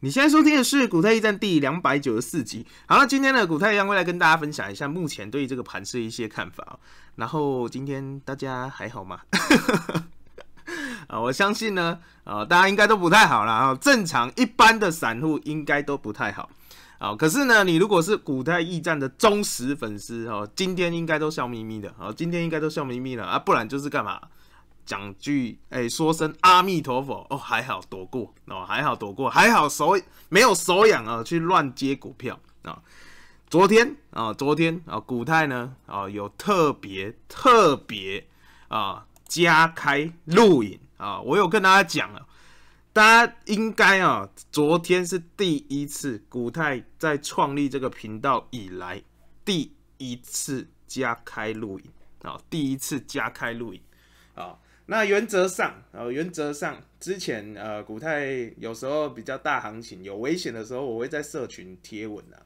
你现在收听的是《股太驿站》第两百九十四集。好了，今天呢，股太一样会来跟大家分享一下目前对这个盘市一些看法然后今天大家还好吗？啊，我相信呢，啊，大家应该都不太好了啊。正常一般的散户应该都不太好，啊。可是呢，你如果是股太驿站的忠实粉丝哦，今天应该都笑眯眯的啊。今天应该都笑眯眯了啊，不然就是干嘛？讲句哎，说声阿弥陀佛哦，还好躲过哦，还好躲过，还好手没有手痒啊，去乱接股票啊。昨天啊，昨天啊，古泰呢啊，有特别特别啊加开录影啊，我有跟大家讲了，大家应该啊，昨天是第一次古泰在创立这个频道以来第一次加开录影啊，第一次加开录影。那原则上，呃，原则上之前，呃，股泰有时候比较大行情有危险的时候，我会在社群贴文啊。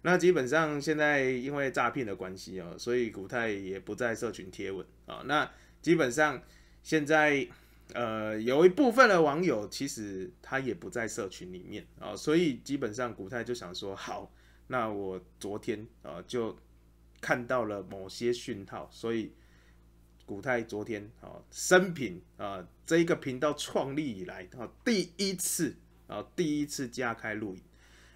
那基本上现在因为诈骗的关系哦，所以古泰也不在社群贴文啊。那基本上现在，呃，有一部分的网友其实他也不在社群里面啊，所以基本上古泰就想说，好，那我昨天啊就看到了某些讯号，所以。古太昨天啊，生平啊，这一个频道创立以来啊，第一次啊，第一次加开录影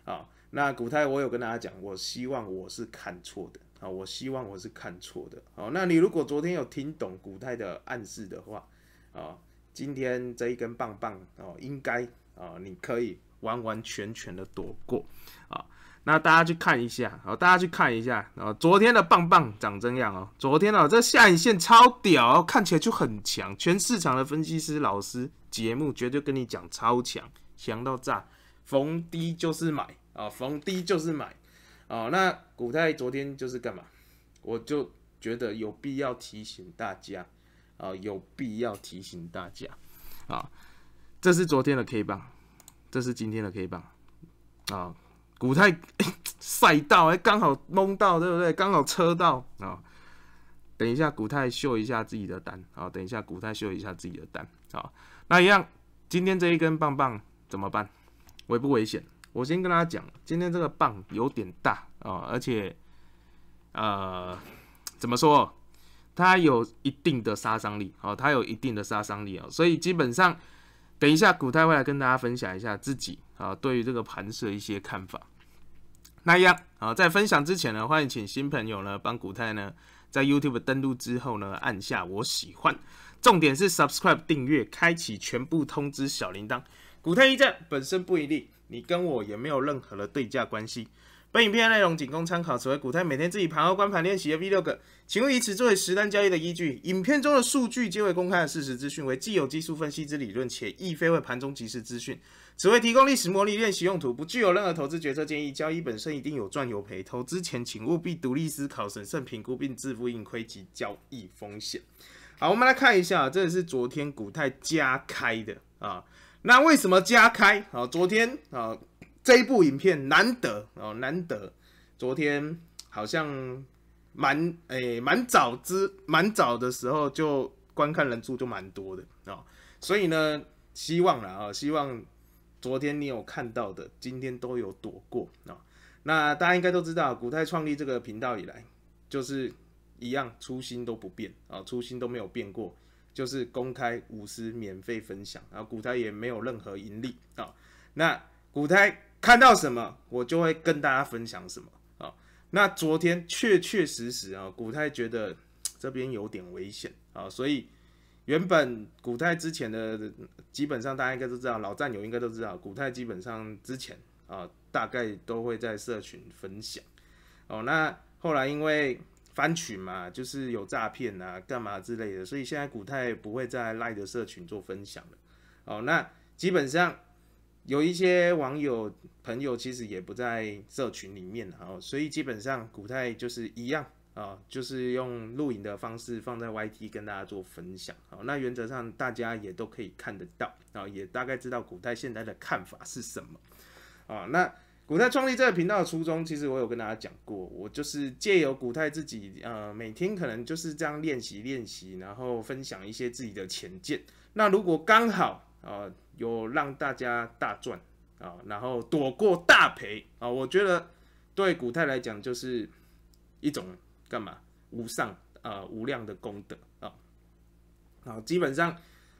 啊。那古太我有跟大家讲，我希望我是看错的啊，我希望我是看错的。好，那你如果昨天有听懂古太的暗示的话啊，今天这一根棒棒哦，应该啊，你可以完完全全的躲过啊。那大家去看一下，好，大家去看一下啊，昨天的棒棒长这样哦？昨天哦，这下影线超屌，看起来就很强。全市场的分析师老师节目绝对跟你讲，超强，强到炸，逢低就是买啊，逢低就是买啊。那古太昨天就是干嘛？我就觉得有必要提醒大家啊，有必要提醒大家啊。这是昨天的 K 棒，这是今天的 K 棒啊。古太 赛道哎，刚好蒙到，对不对？刚好车道啊。等一下，古太秀一下自己的单啊。等一下，古太秀一下自己的单啊。那一样，今天这一根棒棒怎么办？危不危险？我先跟大家讲，今天这个棒有点大啊，而且呃，怎么说？它有一定的杀伤力哦它有一定的杀伤力哦所以基本上，等一下古太会来跟大家分享一下自己啊对于这个盘市的一些看法。那样啊，在分享之前呢，欢迎请新朋友呢帮古太呢在 YouTube 登录之后呢按下我喜欢，重点是 Subscribe 订阅，开启全部通知小铃铛。古太一战本身不一定，你跟我也没有任何的对价关系。本影片内容仅供参考，此为股太每天自己盘后观盘练习的 Vlog，请勿以此作为实单交易的依据。影片中的数据皆为公开的事实资讯，为既有技术分析之理论，且亦非为盘中即时资讯。此为提供历史模拟练习用途，不具有任何投资决策建议。交易本身一定有赚有赔，投资前请务必独立思考、审慎评估，并自负盈亏及交易风险。好，我们来看一下，这个是昨天股泰加开的啊，那为什么加开？好，昨天啊。这一部影片难得哦，难得。昨天好像蛮诶蛮早之蛮早的时候就观看人数就蛮多的啊，所以呢，希望啦啊，希望昨天你有看到的，今天都有躲过啊。那大家应该都知道，古泰创立这个频道以来，就是一样初心都不变啊，初心都没有变过，就是公开无私免费分享，然后古泰也没有任何盈利啊。那古泰。看到什么，我就会跟大家分享什么啊。那昨天确确实实啊，古泰觉得这边有点危险啊，所以原本古泰之前的基本上大家应该都知道，老战友应该都知道，古泰基本上之前啊，大概都会在社群分享哦。那后来因为翻群嘛，就是有诈骗啊、干嘛之类的，所以现在古泰不会再赖着社群做分享了。哦，那基本上。有一些网友朋友其实也不在社群里面，哦，所以基本上古泰就是一样啊，就是用录影的方式放在 YT 跟大家做分享，哦。那原则上大家也都可以看得到，啊，也大概知道古泰现在的看法是什么，啊，那古泰创立这个频道的初衷，其实我有跟大家讲过，我就是借由古泰自己，呃，每天可能就是这样练习练习，然后分享一些自己的浅见，那如果刚好。啊，有让大家大赚啊，然后躲过大赔啊，我觉得对股太来讲就是一种干嘛无上啊无量的功德啊。好，基本上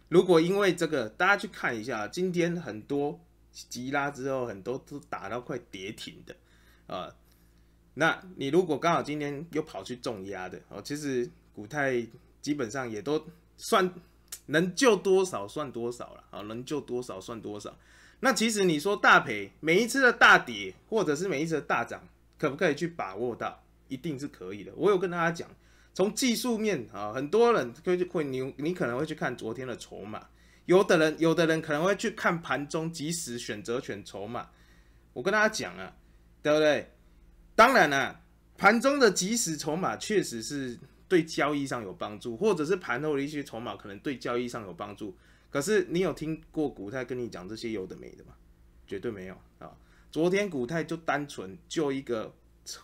如果因为这个，大家去看一下，今天很多急拉之后，很多都打到快跌停的啊。那你如果刚好今天又跑去重压的哦，其实股太基本上也都算。能救多少算多少了啊！能救多少算多少。那其实你说大赔，每一次的大跌或者是每一次的大涨，可不可以去把握到？一定是可以的。我有跟大家讲，从技术面啊，很多人会会你你可能会去看昨天的筹码，有的人有的人可能会去看盘中即时选择权筹码。我跟大家讲啊，对不对？当然了，盘中的即时筹码确实是。对交易上有帮助，或者是盘后的一些筹码，可能对交易上有帮助。可是你有听过股太跟你讲这些有的没的吗？绝对没有啊！昨天股太就单纯就一个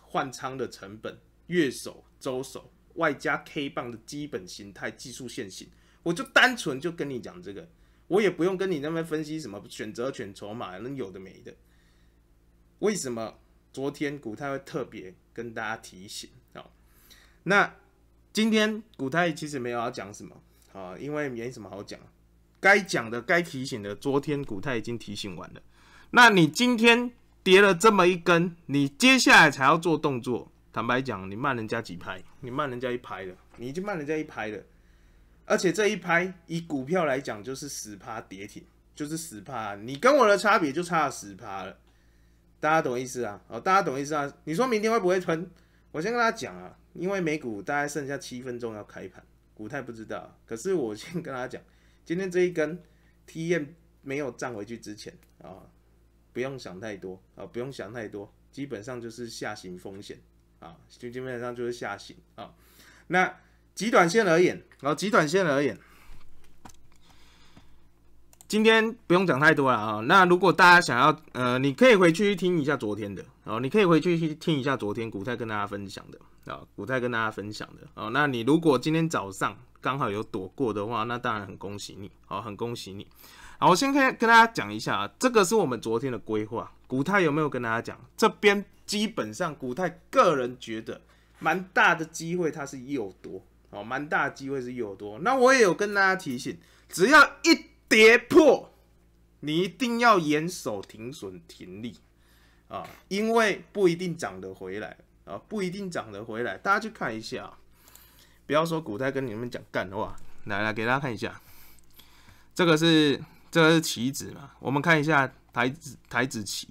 换仓的成本、月手、周手，外加 K 棒的基本形态、技术线型，我就单纯就跟你讲这个，我也不用跟你那边分析什么选择权筹码能有的没的。为什么昨天股太会特别跟大家提醒啊？那今天股太其实没有要讲什么，啊，因为没什么好讲，该讲的、该提醒的，昨天股太已经提醒完了。那你今天跌了这么一根，你接下来才要做动作。坦白讲，你慢人家几拍，你慢人家一拍了，你已经慢人家一拍了。而且这一拍以股票来讲，就是十趴跌停，就是十趴。你跟我的差别就差十趴了，大家懂意思啊？哦，大家懂意思啊？你说明天会不会吞？我先跟大家讲啊。因为美股大概剩下七分钟要开盘，股太不知道。可是我先跟大家讲，今天这一根 T M 没有涨回去之前啊，不用想太多啊，不用想太多，基本上就是下行风险啊，就基本上就是下行啊。那极短线而言，啊，极短线而言，今天不用讲太多了啊。那如果大家想要呃，你可以回去听一下昨天的，哦，你可以回去听一下昨天股太跟大家分享的。啊，古泰跟大家分享的哦。那你如果今天早上刚好有躲过的话，那当然很恭喜你，好，很恭喜你。好，我先跟跟大家讲一下，啊，这个是我们昨天的规划。古泰有没有跟大家讲？这边基本上古泰个人觉得蛮大的机会，它是诱多，哦，蛮大机会是诱多。那我也有跟大家提醒，只要一跌破，你一定要严守停损停利啊，因为不一定涨得回来。啊，不一定涨得回来。大家去看一下，不要说古代跟你们讲干的话。来来，给大家看一下，这个是这个是棋子嘛？我们看一下台子台子棋，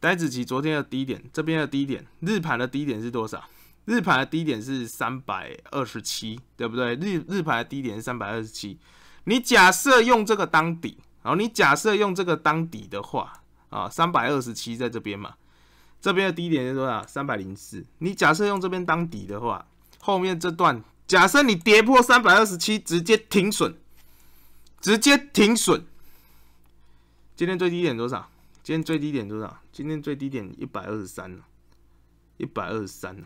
台子棋昨天的低点，这边的低点，日盘的低点是多少？日盘的低点是三百二十七，对不对？日日盘的低点三百二十七。你假设用这个当底，然后你假设用这个当底的话，啊，三百二十七在这边嘛。这边的低点是多少？三百零四。你假设用这边当底的话，后面这段假设你跌破三百二十七，直接停损，直接停损。今天最低点多少？今天最低点多少？今天最低点一百二十三了，一百二十三，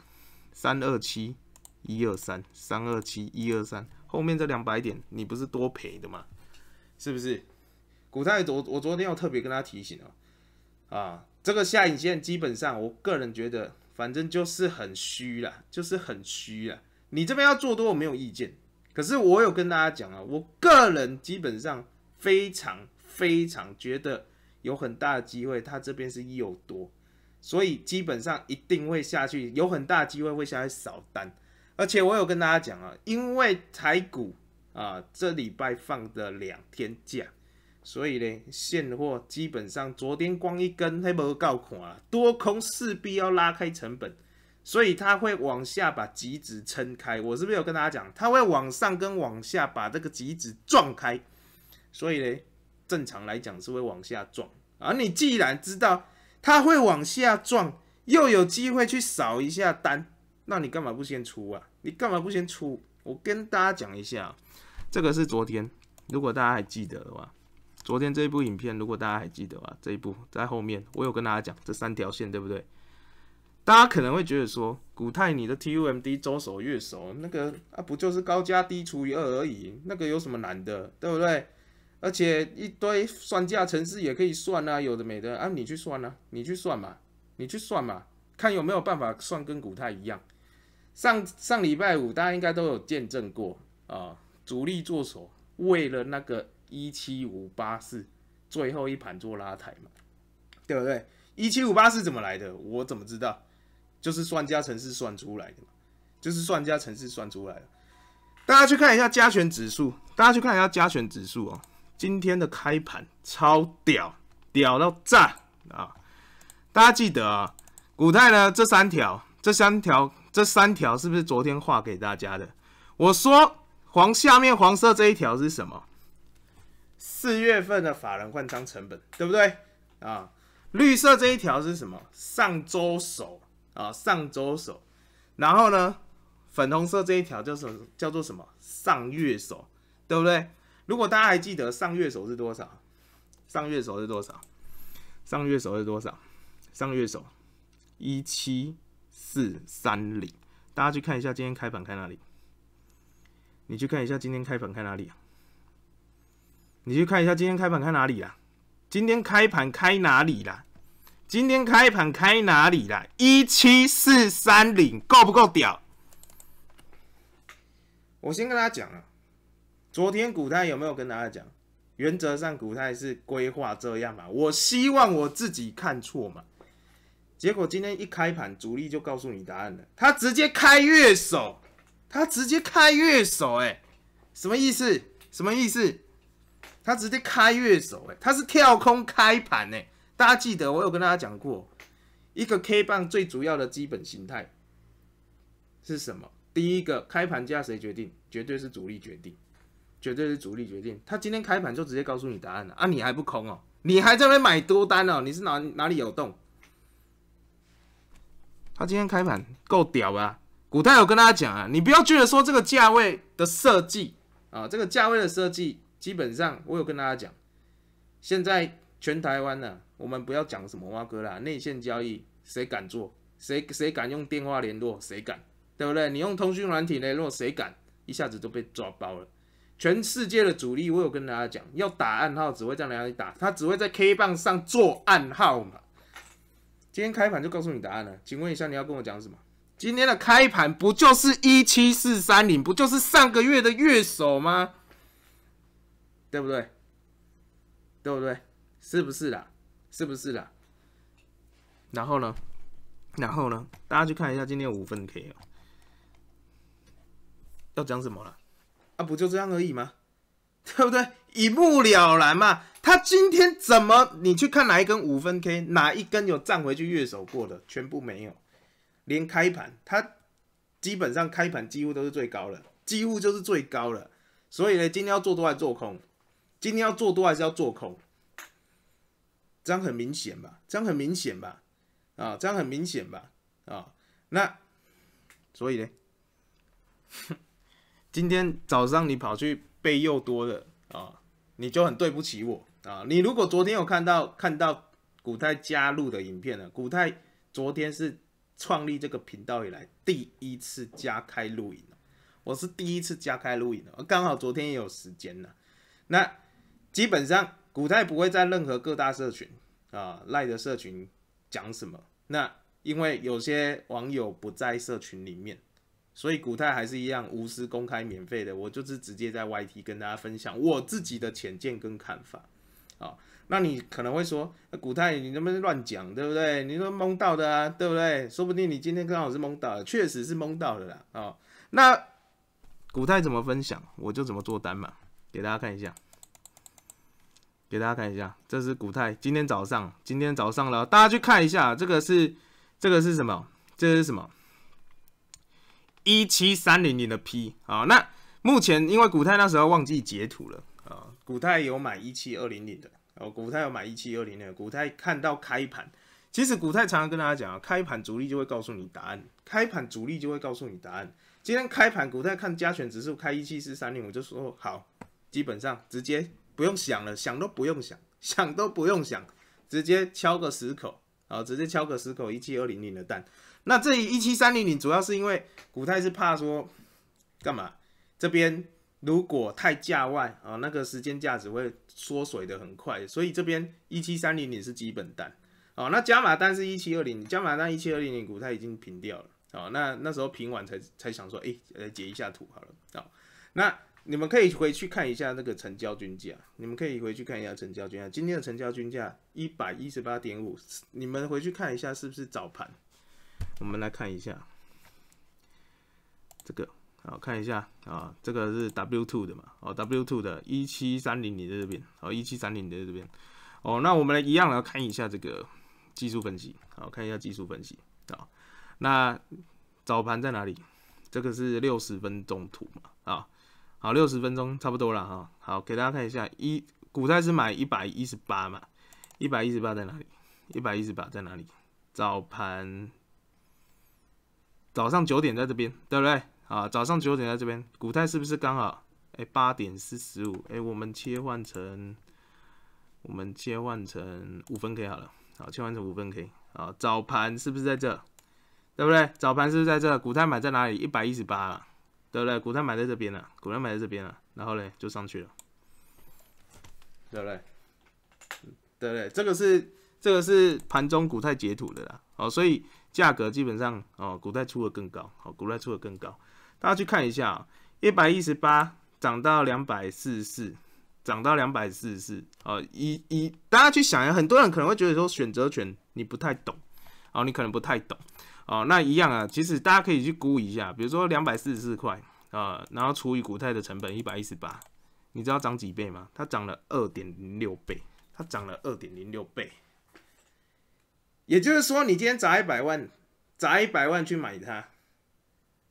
三二七一二三，三二七一二三。后面这两百点，你不是多赔的吗？是不是？古泰，我我昨天要特别跟大家提醒啊，啊。这个下影线基本上，我个人觉得，反正就是很虚啦，就是很虚啦。你这边要做多，我没有意见。可是我有跟大家讲啊，我个人基本上非常非常觉得有很大的机会，它这边是又多，所以基本上一定会下去，有很大机会会下去扫单。而且我有跟大家讲啊，因为台股啊，这礼拜放的两天假。所以呢，现货基本上昨天光一根黑不够空啊，多空势必要拉开成本，所以它会往下把极值撑开。我是不是有跟大家讲，它会往上跟往下把这个极值撞开？所以呢，正常来讲是会往下撞。而你既然知道它会往下撞，又有机会去扫一下单，那你干嘛不先出啊？你干嘛不先出？我跟大家讲一下，这个是昨天，如果大家还记得的话。昨天这一部影片，如果大家还记得啊，这一部在后面，我有跟大家讲这三条线，对不对？大家可能会觉得说，古太你的 T U M D 周手月手，那个啊，不就是高加低除以二而已，那个有什么难的，对不对？而且一堆算价程式也可以算啊，有的没的啊，你去算啊，你去算嘛，你去算嘛，看有没有办法算跟古太一样。上上礼拜五大家应该都有见证过啊，主力做手为了那个。一七五八四，最后一盘做拉台嘛，对不对？一七五八四怎么来的？我怎么知道？就是算加乘是算出来的，就是算加乘是算出来的。大家去看一下加权指数，大家去看一下加权指数哦。今天的开盘超屌，屌到炸啊！大家记得啊，古泰呢这三条，这三条，这三条是不是昨天画给大家的？我说黄下面黄色这一条是什么？四月份的法人换章成本，对不对啊？绿色这一条是什么？上周手啊，上周手。然后呢，粉红色这一条叫什叫做什么？上月手，对不对？如果大家还记得上月手是多少？上月手是多少？上月手是多少？上月手一七四三零。大家去看一下今天开盘开哪里？你去看一下今天开盘开哪里啊？你去看一下今天开盘开哪里啦？今天开盘开哪里啦？今天开盘开哪里啦？一七四三零够不够屌？我先跟大家讲啊，昨天股泰有没有跟大家讲？原则上股泰是规划这样嘛？我希望我自己看错嘛？结果今天一开盘主力就告诉你答案了，他直接开月手，他直接开月手，哎，什么意思？什么意思？他直接开月手哎，他是跳空开盘哎，大家记得我有跟大家讲过，一个 K 棒最主要的基本形态是什么？第一个开盘价谁决定？绝对是主力决定，绝对是主力决定。他今天开盘就直接告诉你答案了啊！你还不空哦？你还在那买多单哦？你是哪哪里有洞？他今天开盘够屌啊！古代有跟大家讲啊，你不要觉得说这个价位的设计啊，这个价位的设计。基本上，我有跟大家讲，现在全台湾呢，我们不要讲什么蛙哥啦，内线交易谁敢做，谁谁敢用电话联络，谁敢，对不对？你用通讯软体联络，谁敢？一下子都被抓包了。全世界的主力，我有跟大家讲，要打暗号只会在哪里打？他只会在 K 棒上做暗号嘛。今天开盘就告诉你答案了，请问一下你要跟我讲什么？今天的开盘不就是一七四三零，不就是上个月的月手吗？对不对？对不对？是不是啦？是不是啦？然后呢？然后呢？大家去看一下今天五分 K 哦，要讲什么了？啊，不就这样而已吗？对不对？一目了然嘛！他今天怎么？你去看哪一根五分 K，哪一根有站回去越手过的？全部没有，连开盘，他基本上开盘几乎都是最高的，几乎就是最高的。所以呢，今天要做多在做空。今天要做多还是要做空？这样很明显吧？这样很明显吧？啊，这样很明显吧？啊，那所以呢？今天早上你跑去背又多的啊，你就很对不起我啊！你如果昨天有看到看到古泰加入的影片呢？古泰昨天是创立这个频道以来第一次加开录影，我是第一次加开录影的，我刚好昨天也有时间呢。那基本上，古泰不会在任何各大社群啊、赖的社群讲什么。那因为有些网友不在社群里面，所以古泰还是一样无私、公开、免费的。我就是直接在 Y T 跟大家分享我自己的浅见跟看法。啊，那你可能会说，古泰你能不能乱讲，对不对？你说蒙到的啊，对不对？说不定你今天刚好是蒙到，确实是蒙到了啦。啊，那古泰怎么分享，我就怎么做单嘛，给大家看一下。给大家看一下，这是股泰今天早上，今天早上的，大家去看一下，这个是这个是什么？这是什么？一七三零零的 P 啊。那目前因为股泰那时候忘记截图了啊。股泰有买一七二零零的，哦，股泰有买一七二零零的。股泰看到开盘，其实股泰常常跟大家讲啊，开盘主力就会告诉你答案，开盘主力就会告诉你答案。今天开盘，股泰看加权指数开一七四三零，我就说好，基本上直接。不用想了，想都不用想，想都不用想，直接敲个十口啊，直接敲个十口一七二零零的蛋。那这一七三零零主要是因为股太是怕说干嘛，这边如果太价外啊，那个时间价值会缩水的很快，所以这边一七三零零是基本蛋哦。那加码蛋是一七二零，加码蛋一七二零零股太已经平掉了啊。那那时候平完才才想说，哎，截一下图好了啊。那你们可以回去看一下那个成交均价，你们可以回去看一下成交均价。今天的成交均价一百一十八点五，你们回去看一下是不是早盘？我们来看一下这个，好看一下啊，这个是 W two 的嘛？哦，W two 的一七三零零在这边，哦一七三零你在这边。哦，那我们来一样来看一下这个技术分析，好看一下技术分析啊。那早盘在哪里？这个是六十分钟图嘛？啊？好，六十分钟差不多了哈。好，给大家看一下，一股债是买一百一十八嘛，一百一十八在哪里？一百一十八在哪里？早盘，早上九点在这边，对不对？啊，早上九点在这边，股债是不是刚好？哎，八点四十五，哎，我们切换成，我们切换成五分 K 好了，好，切换成五分 K，啊，早盘是不是在这？对不对？早盘是不是在这？股太买在哪里？一百一十八了。对不对？股票买在这边了，股票买在这边了，然后嘞就上去了，对不对？对不对？这个是这个是盘中股太截图的啦，哦，所以价格基本上哦，股太出的更高，哦，股太出的更高，大家去看一下，一百一十八涨到两百四十四，涨到两百四十四，哦，以以大家去想一下，很多人可能会觉得说选择权你不太懂，哦，你可能不太懂。哦，那一样啊。其实大家可以去估一下，比如说两百四十四块啊，然后除以股泰的成本一百一十八，你知道涨几倍吗？它涨了二点零六倍，它涨了二点零六倍。也就是说，你今天砸一百万，砸一百万去买它，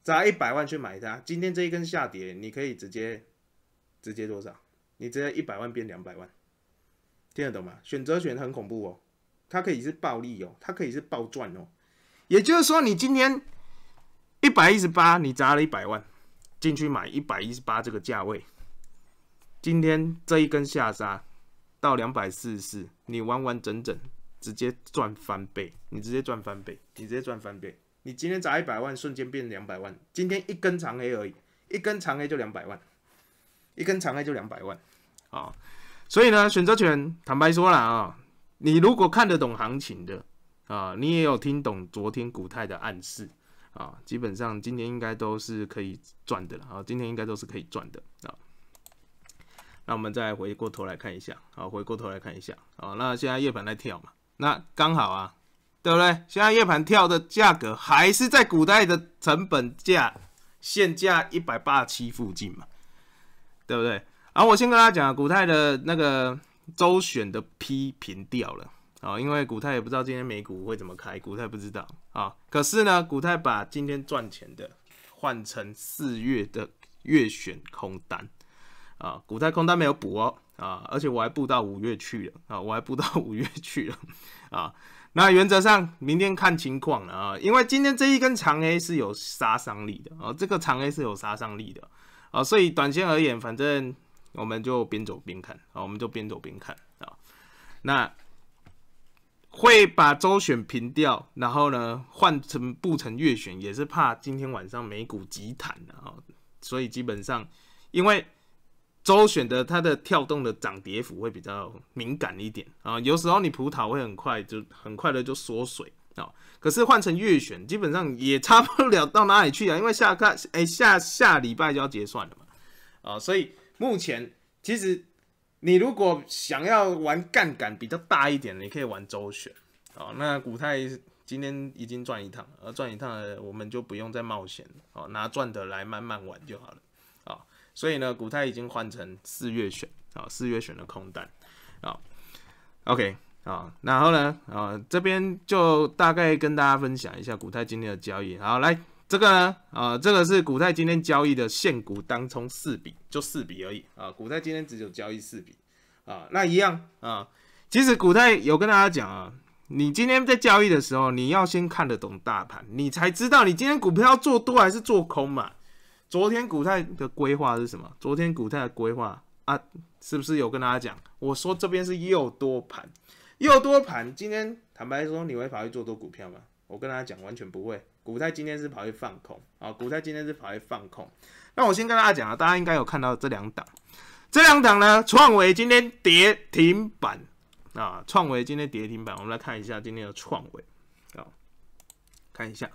砸一百万去买它，今天这一根下跌，你可以直接直接多少？你直接一百万变两百万，听得懂吗？选择权很恐怖哦，它可以是暴利哦，它可以是暴赚哦。也就是说，你今天一百一十八，你砸了一百万进去买一百一十八这个价位，今天这一根下杀到两百四十四，你完完整整直接赚翻倍，你直接赚翻倍，你直接赚翻倍。你今天砸一百万，瞬间变两百万。今天一根长 A 而已，一根长 A 就两百万，一根长 A 就两百万啊！所以呢，选择权，坦白说了啊，你如果看得懂行情的。啊，你也有听懂昨天古泰的暗示啊，基本上今天应该都是可以赚的了啊，今天应该都是可以赚的啊。那我们再回过头来看一下，好，回过头来看一下，好，那现在夜盘在跳嘛，那刚好啊，对不对？现在夜盘跳的价格还是在古代的成本价现价一百八十七附近嘛，对不对？然后我先跟大家讲古泰的那个周选的批平掉了。啊，因为股太也不知道今天美股会怎么开，股太不知道啊。可是呢，股太把今天赚钱的换成四月的月选空单啊，股太空单没有补哦啊，而且我还补到五月去了啊，我还补到五月去了啊。那原则上明天看情况了啊，因为今天这一根长 A 是有杀伤力的啊，这个长 A 是有杀伤力的啊，所以短线而言，反正我们就边走边看啊，我们就边走边看啊，那。会把周选平掉，然后呢换成不成月选，也是怕今天晚上美股急弹的啊，所以基本上，因为周选的它的跳动的涨跌幅会比较敏感一点啊，有时候你葡萄会很快就很快的就缩水啊，可是换成月选基本上也差不了到哪里去啊，因为下个哎下下礼拜就要结算了嘛，啊，所以目前其实。你如果想要玩杠杆比较大一点，你可以玩周选，好，那股太今天已经赚一趟了，而赚一趟我们就不用再冒险了，哦，拿赚的来慢慢玩就好了，好，所以呢，股太已经换成四月选，啊，四月选的空单，啊，OK，啊，然后呢，啊，这边就大概跟大家分享一下股太今天的交易，好，来。这个啊，这个是股泰今天交易的现股当冲四笔，就四笔而已啊。股泰今天只有交易四笔啊。那一样啊，其实股泰有跟大家讲啊，你今天在交易的时候，你要先看得懂大盘，你才知道你今天股票要做多还是做空嘛。昨天股泰的规划是什么？昨天股泰的规划啊，是不是有跟大家讲？我说这边是又多盘，又多盘。今天坦白说，你会跑去做多股票吗？我跟大家讲，完全不会。股泰今天是跑去放空啊！股泰今天是跑去放空。那我先跟大家讲啊，大家应该有看到这两档，这两档呢，创维今天跌停板啊！创维今天跌停板，我们来看一下今天的创维啊，看一下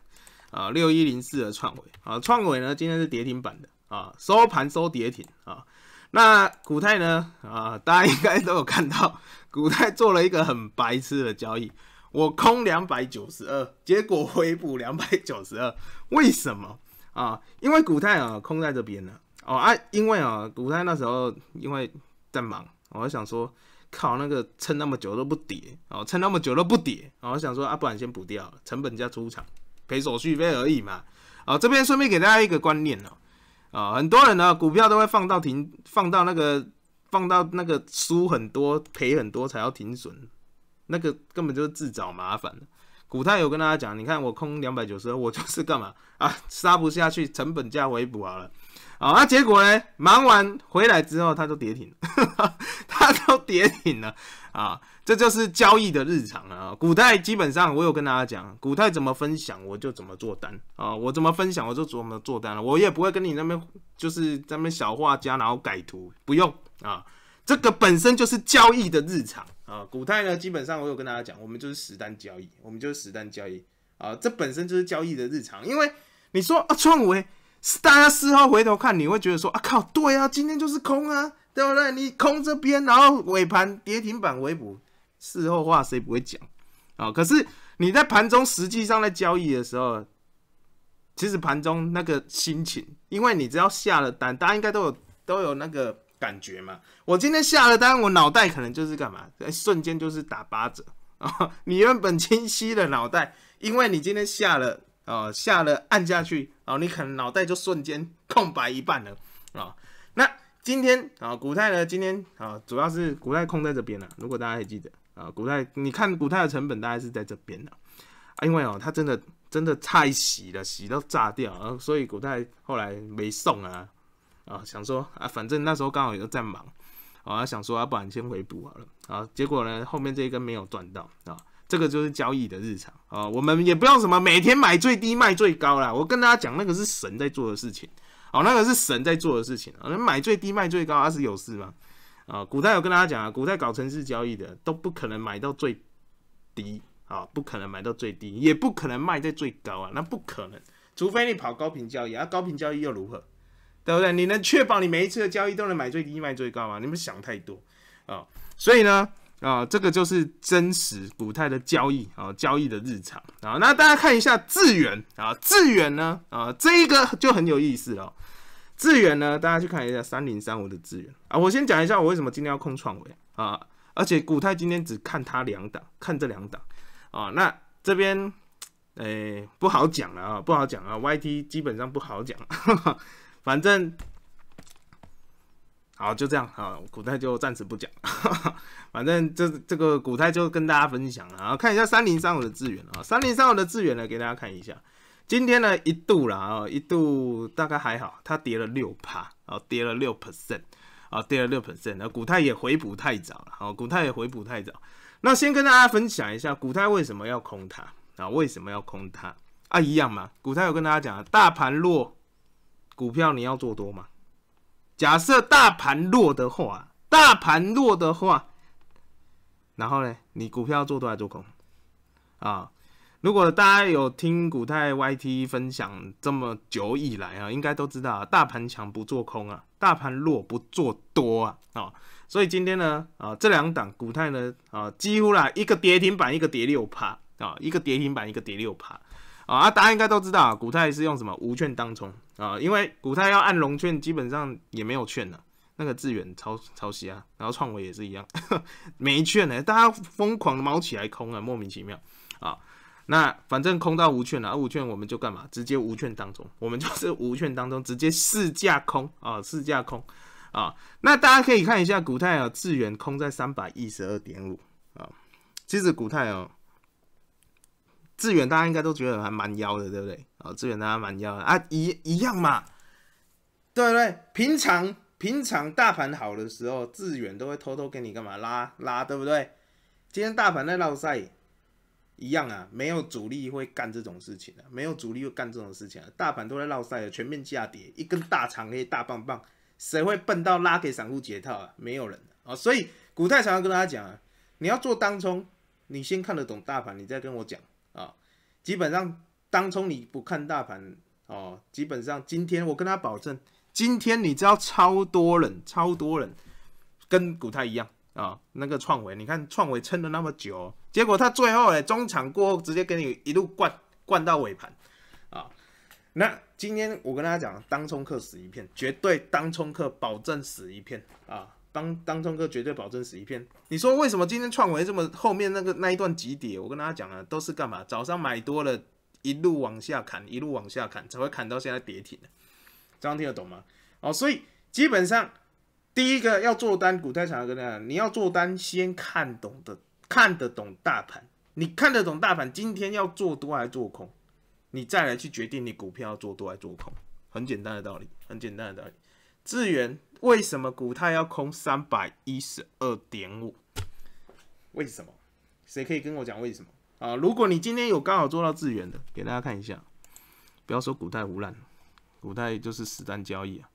啊，六一零四的创维啊，创维呢今天是跌停板的啊，收盘收跌停啊。那股泰呢啊，大家应该都有看到，股泰做了一个很白痴的交易。我空两百九十二，结果回补两百九十二，为什么啊？因为股太啊空在这边了哦啊，因为啊股太那时候因为在忙，我想说靠那个撑那么久都不跌哦，撑那么久都不跌，我想说啊不然先补掉，成本价出场，赔手续费而已嘛。啊这边顺便给大家一个观念哦，啊很多人呢股票都会放到停，放到那个放到那个输很多赔很多才要停损。那个根本就是自找麻烦古股太有跟大家讲，你看我空两百九十二，我就是干嘛啊？杀不下去，成本价回补好了。好，那结果呢？忙完回来之后，他就跌停，他都跌停了啊！这就是交易的日常啊。股太基本上，我有跟大家讲，股太怎么分享，我就怎么做单啊。我怎么分享，我就怎么做单了。我也不会跟你那边就是咱们小画家，然后改图，不用啊。这个本身就是交易的日常。啊，股太呢，基本上我有跟大家讲，我们就是实单交易，我们就是实单交易啊，这本身就是交易的日常。因为你说啊，创维是大家事后回头看，你会觉得说啊靠，对啊，今天就是空啊，对不对？你空这边，然后尾盘跌停板尾补，事后话谁不会讲啊？可是你在盘中实际上在交易的时候，其实盘中那个心情，因为你只要下了单，大家应该都有都有那个。感觉嘛，我今天下了单，我脑袋可能就是干嘛？瞬间就是打八折啊！你原本清晰的脑袋，因为你今天下了啊，下了按下去，哦，你可能脑袋就瞬间空白一半了啊！那今天啊，古泰呢？今天啊，主要是古泰空在这边了。如果大家还记得啊，古泰你看古泰的成本大概是在这边的啊，因为哦，它真的真的太洗了，洗到炸掉，所以古泰后来没送啊。啊，想说啊，反正那时候刚好也在忙，啊，想说，要不然先回补好了。啊，结果呢，后面这一根没有赚到啊。这个就是交易的日常啊。我们也不要什么每天买最低卖最高啦，我跟大家讲，那个是神在做的事情。哦，那个是神在做的事情。那买最低卖最高，那是有事吗？啊，古代有跟大家讲啊，古代搞城市交易的都不可能买到最低啊，不可能买到最低，也不可能卖在最高啊，那不可能。除非你跑高频交易，啊，高频交易又如何？对不对？你能确保你每一次的交易都能买最低卖最高吗？你们想太多啊！所以呢，啊，这个就是真实股泰的交易啊，交易的日常啊。那大家看一下智远啊，智远呢，啊，这一个就很有意思哦。智远呢，大家去看一下三零三五的智远啊。我先讲一下我为什么今天要空创维啊，而且股泰今天只看它两档，看这两档啊。那这边诶不好讲了啊，不好讲啊。Y T 基本上不好讲。反正好就这样，好，股太就暂时不讲。反正这这个股太就跟大家分享了啊，看一下三零三五的资源啊，三零三五的资源呢，给大家看一下，今天呢一度啦，啊一度大概还好，它跌了六趴啊跌了六 percent，啊跌了六 percent，那股太也回补太早了，好股太也回补太早，那先跟大家分享一下股太为什么要空它，啊为什么要空它啊一样嘛，股太有跟大家讲，大盘落。股票你要做多吗？假设大盘弱的话，大盘弱的话，然后呢，你股票做多还是做空？啊，如果大家有听古泰 YT 分享这么久以来啊，应该都知道啊，大盘强不做空啊，大盘弱不做多啊，啊，所以今天呢，啊，这两档股泰呢，啊，几乎啦，一个跌停板，一个跌六趴啊，一个跌停板，一个跌六趴啊，大家应该都知道啊，股泰是用什么无券当冲。啊，因为古泰要按龙券，基本上也没有券了。那个智远抄抄袭啊，然后创维也是一样，没券呢，大家疯狂的猫起来空啊，莫名其妙啊。那反正空到无券了，啊，无券我们就干嘛？直接无券当中，我们就是无券当中直接市价空啊，市价空啊。那大家可以看一下古泰啊，智远空在三百一十二点五啊。其实古泰啊，智远大家应该都觉得还蛮妖的，对不对？好，志远家蛮要啊，一一样嘛，对不对？平常平常大盘好的时候，志远都会偷偷给你干嘛拉拉，对不对？今天大盘在绕赛，一样啊，没有主力会干这种事情的，没有主力会干这种事情啊，大盘都在绕赛了，全面下跌，一根大长黑大棒棒，谁会笨到拉给散户解套啊？没有人啊，所以股太常常跟大家讲啊，你要做当冲，你先看得懂大盘，你再跟我讲啊，基本上。当中你不看大盘哦，基本上今天我跟他保证，今天你知道超多人超多人跟股太一样啊，那个创维，你看创维撑了那么久，结果他最后嘞中场过后直接给你一路灌灌到尾盘啊。那今天我跟大家讲，当冲客死一片，绝对当冲客保证死一片啊，当当冲客绝对保证死一片。你说为什么今天创维这么后面那个那一段急跌？我跟大家讲了，都是干嘛？早上买多了。一路往下砍，一路往下砍，才会砍到现在跌停的。这样听得懂吗？哦，所以基本上第一个要做单股太长跟大家，你要做单先看懂的，看得懂大盘。你看得懂大盘，今天要做多还是做空，你再来去决定你股票要做多还是做空。很简单的道理，很简单的道理。智源为什么股太要空三百一十二点五？为什么？谁可以跟我讲为什么？啊！如果你今天有刚好做到致远的，给大家看一下，不要说古代无烂，古代就是实战交易啊。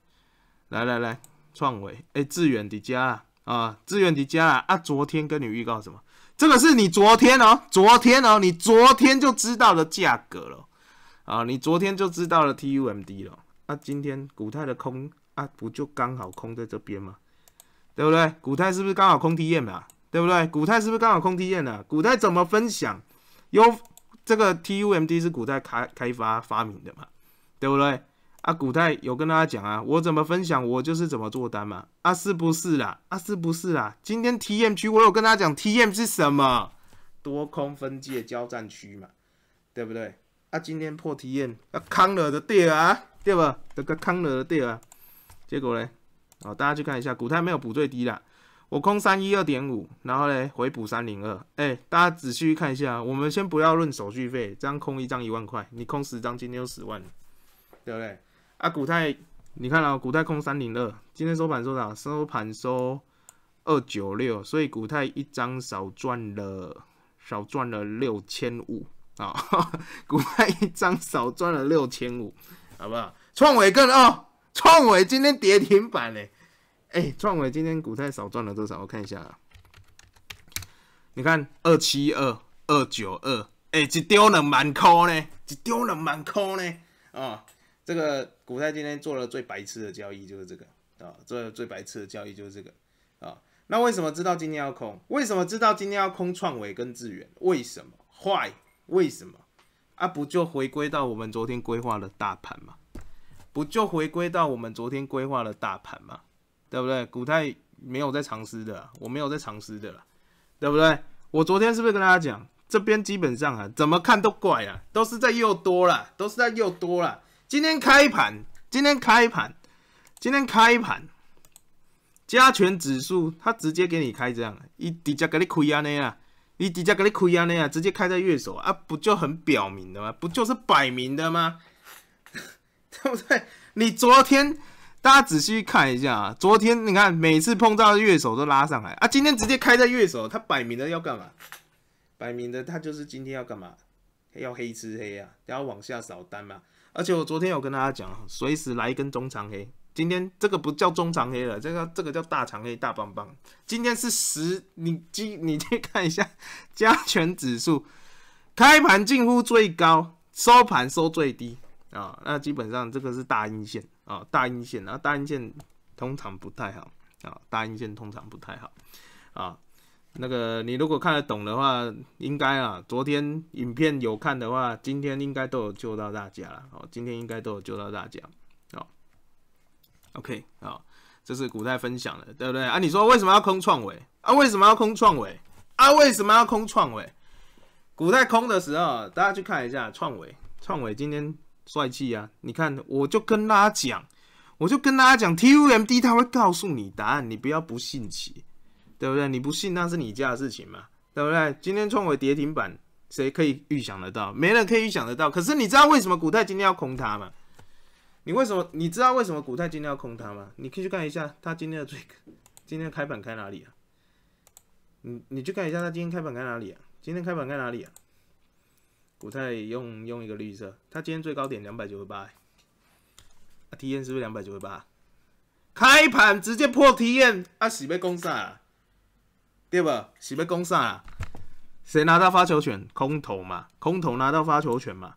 来来来，创维，哎，致远的迦啊，啊，致远的迦啊！啊，昨天跟你预告什么？这个是你昨天哦，昨天哦，你昨天就知道了价格了啊，你昨天就知道了 TUMD 了。啊，今天古泰的空啊，不就刚好空在这边吗？对不对？古泰是不是刚好空 t m 啊？对不对？古泰是不是刚好空 t m 啊？古泰怎么分享？有这个 T U M D 是古代开开发发明的嘛，对不对啊？古代有跟大家讲啊，我怎么分享我就是怎么做单嘛，啊是不是啦？啊是不是啦？今天 T M 区我有跟大家讲 T M 是什么，多空分界交战区嘛，对不对？啊今天破 T M 啊，康乐的掉啊，对吧？这个康乐的掉啊，结果咧，哦大家去看一下，古代没有补最低的。我空三一二点五，然后嘞回补三零二。哎，大家仔细看一下，我们先不要论手续费，这样空一张一万块，你空十张今天就十万，对不对？啊，古泰，你看啊，古泰空三零二，今天收盘收少？收盘收二九六，所以古泰一张少赚了少赚了六千五啊，古泰一张少赚了六千五，好不好？创伟更哦，创伟今天跌停板嘞。哎，创伟今天股太少赚了多少？我看一下，啊，你看二七二二九二，哎，一丢两万块呢，一丢两万块呢啊！这个股太今天做了最白痴的交易，就是这个啊，做了最白痴的交易就是这个啊。那为什么知道今天要空？为什么知道今天要空创伟跟智远？为什么坏？为什么啊？不就回归到我们昨天规划的大盘吗？不就回归到我们昨天规划的大盘吗？对不对？股太没有在尝试的，我没有在尝试的啦，对不对？我昨天是不是跟大家讲，这边基本上啊，怎么看都怪啊，都是在又多了，都是在又多了。今天开盘，今天开盘，今天开盘，加权指数它直接给你开这样，一底价给你啊那样，一低价给你啊那样，直接开在月手啊，不就很表明的吗？不就是摆明的吗？对不对？你昨天。大家仔细看一下，昨天你看每次碰到月手都拉上来啊，今天直接开在月手，他摆明了要干嘛？摆明的他就是今天要干嘛？要黑吃黑啊，要往下扫单嘛。而且我昨天有跟大家讲，随时来一根中长黑，今天这个不叫中长黑了，这个这个叫大长黑，大棒棒。今天是十，你今你去看一下加权指数，开盘近乎最高，收盘收最低啊，那基本上这个是大阴线。啊，大阴线啊，大阴线通常不太好啊，大阴线通常不太好啊。那个你如果看得懂的话，应该啊，昨天影片有看的话，今天应该都有救到大家了哦，今天应该都有救到大家哦。OK 啊，这是古代分享的，对不对啊？你说为什么要空创维啊？为什么要空创维啊？为什么要空创维？古代空的时候，大家去看一下创维，创维今天。帅气啊！你看，我就跟大家讲，我就跟大家讲，TUMD 他会告诉你答案，你不要不信其，对不对？你不信那是你家的事情嘛，对不对？今天创维跌停板，谁可以预想得到？没人可以预想得到。可是你知道为什么古泰今天要空它吗？你为什么？你知道为什么古泰今天要空它吗？你可以去看一下，它今天的最，今天的开盘开哪里啊？你你去看一下，它今天开盘开哪里？啊？今天开盘开哪里啊？古泰用用一个绿色，它今天最高点两百九十八，啊，T M 是不是两百九十八？开盘直接破 T 验，啊，是被攻上，对不？是被攻上，谁拿到发球权？空头嘛，空头拿到发球权嘛，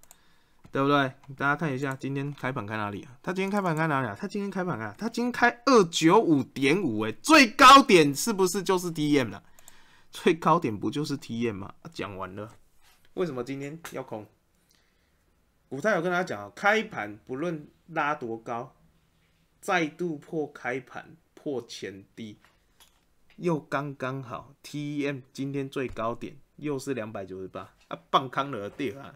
对不对？大家看一下，今天开盘开哪里啊？他今天开盘开哪里啊？他今天开盘啊？他今天开二九五点五，哎，最高点是不是就是 T M 了？最高点不就是 T M 吗？讲完了。为什么今天要空？古太有跟大家讲开盘不论拉多高，再度破开盘破前低，又刚刚好。TEM 今天最高点又是两百九十八啊，棒康了地二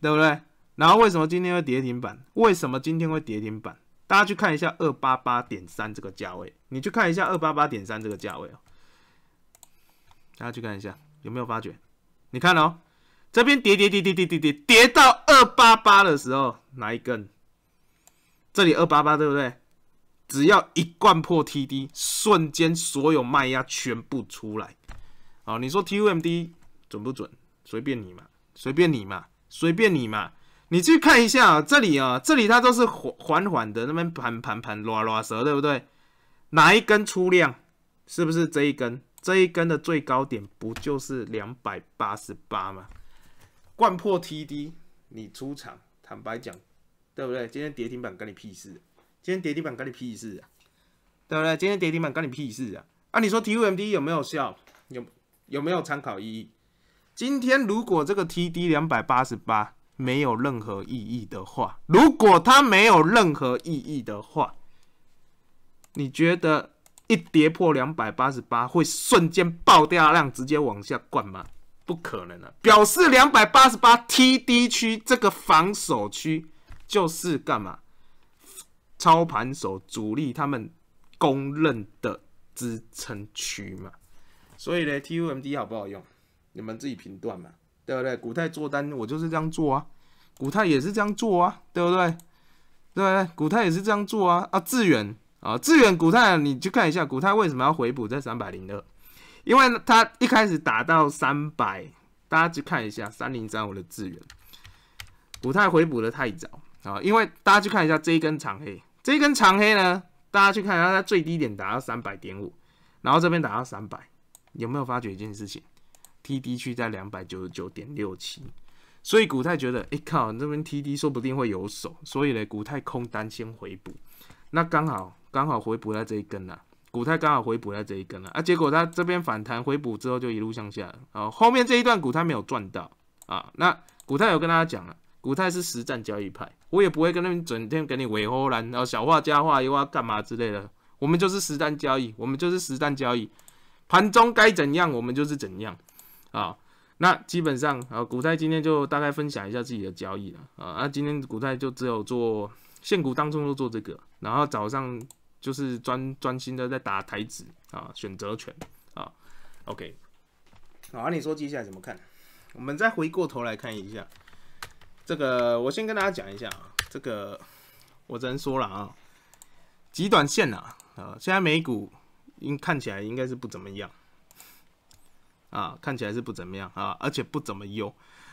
对不对？然后为什么今天会跌停板？为什么今天会跌停板？大家去看一下二八八点三这个价位，你去看一下二八八点三这个价位哦。大家去看一下有没有发觉？你看哦。这边跌跌跌跌跌跌跌跌到二八八的时候，拿一根，这里二八八对不对？只要一罐破 T D，瞬间所有卖压全部出来。哦，你说 T U M D 准不准？随便你嘛，随便你嘛，随便你嘛。你去看一下这里啊，这里它都是缓缓缓的，那边盘盘盘拉拉蛇，对不对？哪一根出量，是不是这一根？这一根的最高点不就是两百八十八吗？灌破 TD，你出场？坦白讲，对不对？今天跌停板干你屁事？今天跌停板干你屁事？对不对？今天跌停板干你屁事啊？啊，你说 TUMD 有没有效？有有没有参考意义？今天如果这个 TD 两百八十八没有任何意义的话，如果它没有任何意义的话，你觉得一跌破两百八十八会瞬间爆掉量，直接往下灌吗？不可能的，表示两百八十八 T D 区这个防守区就是干嘛？操盘手主力他们公认的支撑区嘛。所以呢，T U M D 好不好用？你们自己评断嘛，对不对？古泰做单我就是这样做啊，古泰也是这样做啊，对不对？对，古泰也是这样做啊啊，志远啊，志远，古泰你去看一下，古泰为什么要回补在三百零二？因为它一开始打到三百，大家去看一下三零三五的资源，股太回补的太早啊！因为大家去看一下这一根长黑，这一根长黑呢，大家去看一下它最低点达到三百点五，然后这边达到三百，有没有发觉一件事情？TD 区在两百九十九点六七，所以古泰觉得，哎靠，这边 TD 说不定会有手，所以呢，古泰空单先回补，那刚好刚好回补在这一根啊，股太刚好回补在这一根了啊，结果它这边反弹回补之后就一路向下，啊，后面这一段股它没有赚到啊。那股太有跟大家讲了，股太是实战交易派，我也不会跟那边整天给你尾后然后小画加画又要干嘛之类的，我们就是实战交易，我们就是实战交易，盘中该怎样我们就是怎样啊。那基本上啊，股太今天就大概分享一下自己的交易了啊。那今天股太就只有做现股当中都做这个，然后早上。就是专专心的在打台子啊，选择权啊，OK。好，啊、你说接下来怎么看？我们再回过头来看一下，这个我先跟大家讲一下啊，这个我只能说了啊，极短线啊，啊，现在美股应看起来应该是不怎么样啊，看起来是不怎么样啊，而且不怎么优。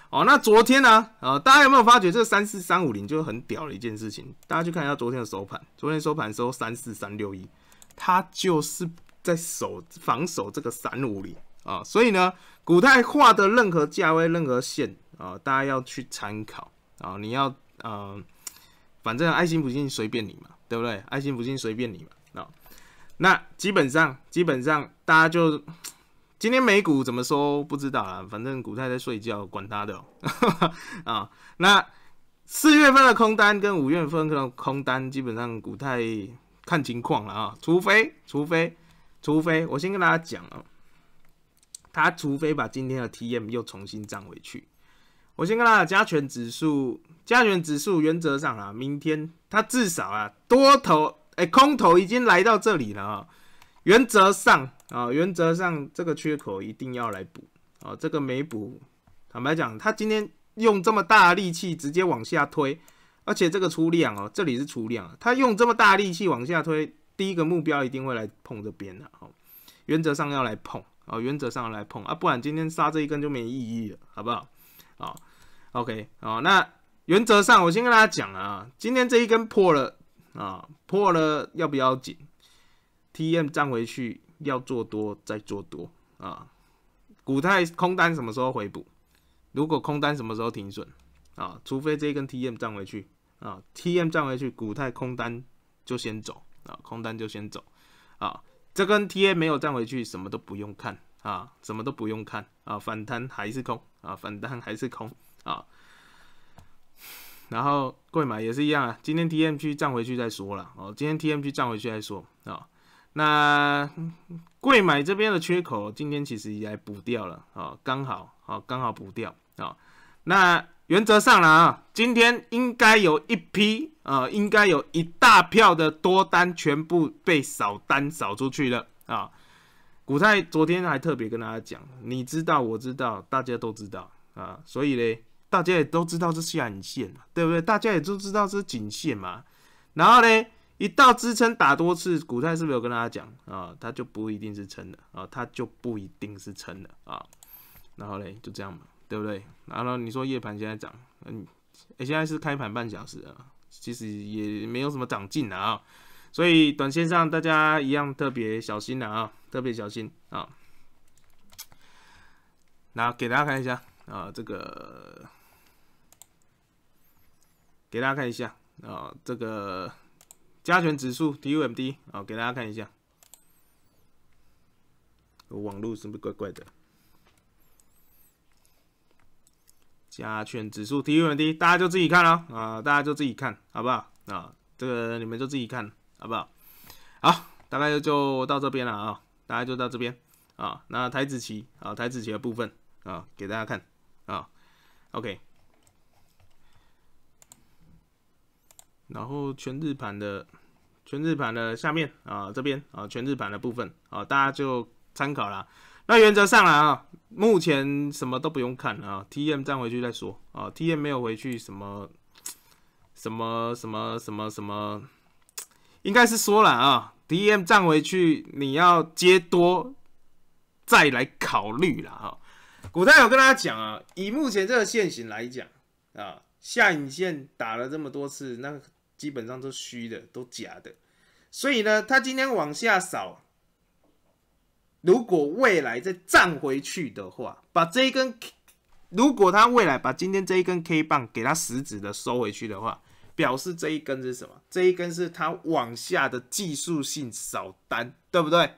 哦，那昨天呢？呃，大家有没有发觉这三四三五零就是很屌的一件事情？大家去看一下昨天的收盘，昨天收盘收三四三六一，它就是在守防守这个三五零啊。所以呢，古代画的任何价位、任何线啊，大家要去参考啊。你要呃，反正爱心不信随便你嘛，对不对？爱心不信随便你嘛。啊，那基本上基本上大家就。今天美股怎么说？不知道啊，反正股太在睡觉，管他的 啊。那四月份的空单跟五月份可能空单，基本上股太看情况了啊。除非除非除非，我先跟大家讲啊，他除非把今天的 T M 又重新涨回去。我先跟大家加权指数，加权指数原则上啊，明天他至少啊多头哎空头已经来到这里了啊。原则上啊，原则上这个缺口一定要来补啊，这个没补，坦白讲，他今天用这么大力气直接往下推，而且这个出量哦，这里是出量，他用这么大力气往下推，第一个目标一定会来碰这边的哦，原则上要来碰啊，原则上要来碰啊，不然今天杀这一根就没意义了，好不好？啊，OK 啊，那原则上我先跟大家讲啊，今天这一根破了啊，破了要不要紧？T M 站回去要做多再做多啊，股太空单什么时候回补？如果空单什么时候停损啊？除非这一根 T M 站回去啊，T M 站回去，股太空单就先走啊，空单就先走啊。这根 T A 没有站回去，什么都不用看啊，什么都不用看啊，反弹还是空啊，反弹还是空啊。然后各买也是一样啊，今天 T M 去站回去再说了哦，今天 T M 去站回去再说啊。那贵买这边的缺口，今天其实也补掉了啊，刚好啊，刚好补掉啊。那原则上啦，啊，今天应该有一批啊，应该有一大票的多单全部被扫单扫出去了啊。股泰昨天还特别跟大家讲，你知道，我知道，大家都知道啊。所以呢，大家也都知道这是短线嘛，对不对？大家也都知道是颈线嘛。然后呢？一到支撑打多次，股太是不是有跟大家讲啊？它就不一定是撑的啊，它就不一定是撑的啊。然后嘞，就这样嘛，对不对？然后你说夜盘现在涨，嗯，现在是开盘半小时啊，其实也没有什么长进的啊。所以短线上大家一样特别小心的啊，特别小心啊。那给大家看一下啊，这个，给大家看一下啊，这个。加权指数 TUMD，好，给大家看一下。网络是不是怪怪的？加权指数 TUMD，大家就自己看哦、啊！大家就自己看好不好？啊，这个你们就自己看好不好？好，大概就到这边了啊！大概就到这边啊。那台子棋啊，台子棋的部分啊，给大家看啊。OK。然后全日盘的全日盘的下面啊，这边啊全日盘的部分啊，大家就参考啦。那原则上来啊，目前什么都不用看啊，T M 站回去再说啊，T M 没有回去什么什么什么什么什么，应该是说了啊，T M 站回去你要接多再来考虑了哈。古代有跟大家讲啊，以目前这个线型来讲啊，下影线打了这么多次那。基本上都虚的，都假的，所以呢，它今天往下扫，如果未来再站回去的话，把这一根，如果它未来把今天这一根 K 棒给它实质的收回去的话，表示这一根是什么？这一根是它往下的技术性扫单，对不对？